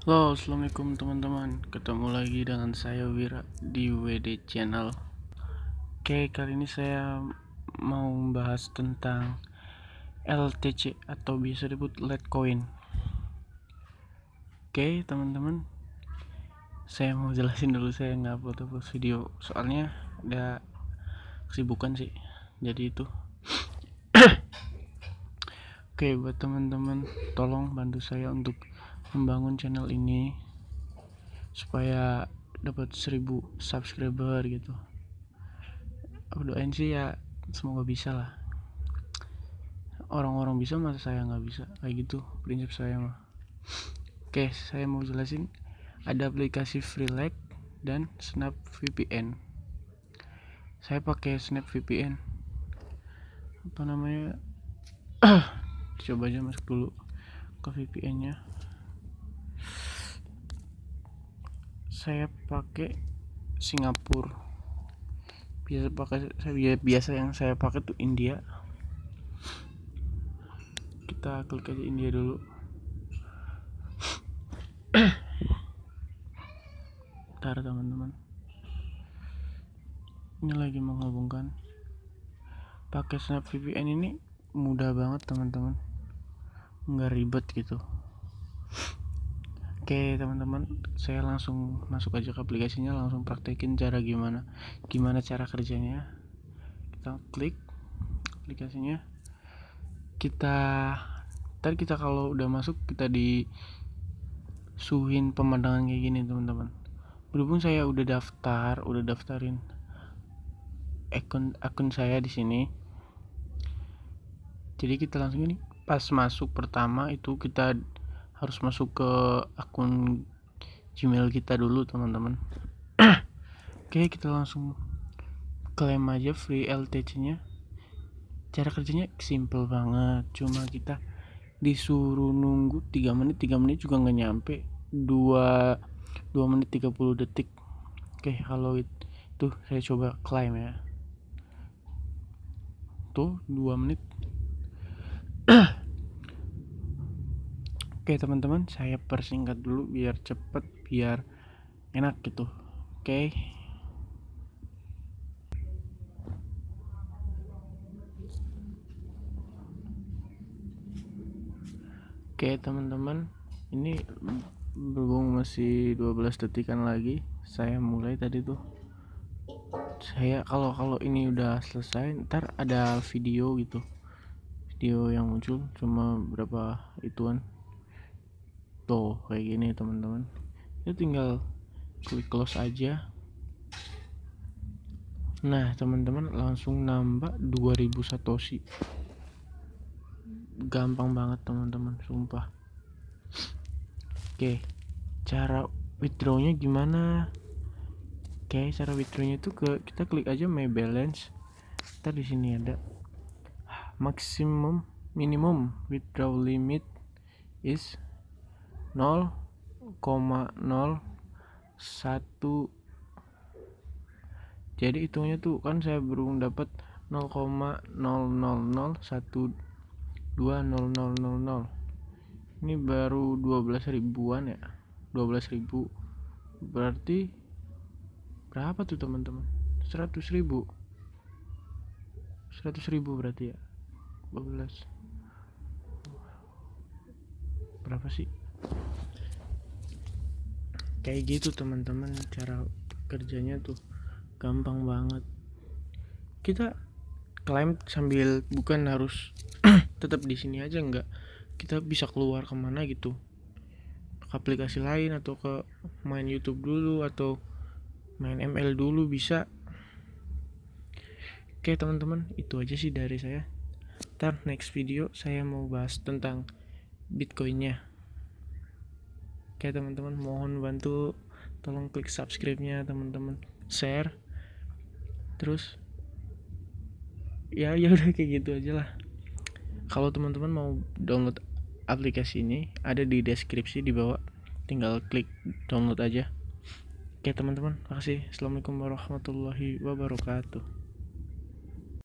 Halo, assalamualaikum teman-teman. Ketemu lagi dengan saya Wira di WD Channel. Oke, kali ini saya mau membahas tentang LTC atau bisa disebut Litecoin. Oke, teman-teman. Saya mau jelasin dulu saya nggak foto upload video soalnya ada kesibukan sih. Jadi itu. Oke, buat teman-teman, tolong bantu saya untuk membangun channel ini supaya dapat 1000 subscriber gitu aku doain sih ya semoga bisa lah orang-orang bisa masa saya nggak bisa kayak gitu prinsip saya mah oke saya mau jelasin ada aplikasi Freelag dan Snap VPN saya pakai Snap VPN apa namanya coba aja masuk dulu ke VPN nya saya pakai Singapura biasa pakai saya biasa yang saya pakai tuh India kita klik aja India dulu ntar teman-teman Ini lagi menghubungkan Pakai Snap VPN ini mudah banget teman-teman Nggak ribet gitu Oke teman-teman, saya langsung masuk aja ke aplikasinya, langsung praktekin cara gimana, gimana cara kerjanya. Kita klik aplikasinya. Kita, ntar kita kalau udah masuk kita di suhin pemandangan kayak gini teman-teman. Berhubung saya udah daftar, udah daftarin akun akun saya di sini. Jadi kita langsung ini pas masuk pertama itu kita harus masuk ke akun Gmail kita dulu teman-teman. Oke, kita langsung klaim aja free LTC-nya. Cara kerjanya simple banget, cuma kita disuruh nunggu 3 menit, 3 menit juga nggak nyampe. 2 2 menit 30 detik. Oke, kalau itu saya coba klaim ya. Tuh, 2 menit Oke teman-teman, saya persingkat dulu biar cepet, biar enak gitu. Oke. Okay. Oke okay, teman-teman, ini berhubung masih 12 detikan lagi, saya mulai tadi tuh. Saya kalau kalau ini udah selesai, ntar ada video gitu, video yang muncul cuma berapa ituan tuh gitu, kayak gini teman-teman itu tinggal klik close aja nah teman-teman langsung nambah 2000 satoshi gampang banget teman-teman sumpah oke cara withdrawnya gimana oke cara withdrawnya itu ke kita klik aja my balance kita di sini ada maksimum minimum withdraw limit is 0,01 jadi hitungnya tuh kan saya baru dapat 0,000120000 ini baru 12 ribuan ya 12 ribu berarti berapa tuh teman-teman 100 ribu 100 ribu berarti ya 12 berapa sih kayak gitu teman-teman cara kerjanya tuh gampang banget kita climb sambil bukan harus tetap di sini aja nggak kita bisa keluar kemana gitu ke aplikasi lain atau ke main YouTube dulu atau main ML dulu bisa oke teman-teman itu aja sih dari saya ntar next video saya mau bahas tentang Bitcoinnya Oke teman-teman mohon bantu tolong klik subscribe-nya teman-teman share terus ya ya udah kayak gitu aja lah kalau teman-teman mau download aplikasi ini ada di deskripsi di bawah tinggal klik download aja oke teman-teman makasih assalamualaikum warahmatullahi wabarakatuh